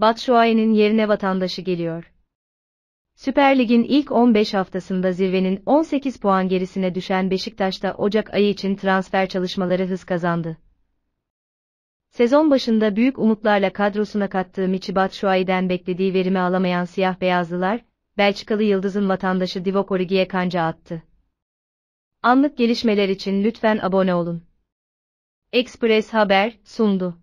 Batshuayi'nin yerine vatandaşı geliyor. Süper Lig'in ilk 15 haftasında zirvenin 18 puan gerisine düşen Beşiktaş'ta Ocak ayı için transfer çalışmaları hız kazandı. Sezon başında büyük umutlarla kadrosuna kattığı Michi Batshuayi'den beklediği verimi alamayan siyah beyazlılar, Belçikalı Yıldız'ın vatandaşı Divock Origi'ye kanca attı. Anlık gelişmeler için lütfen abone olun. Express Haber sundu.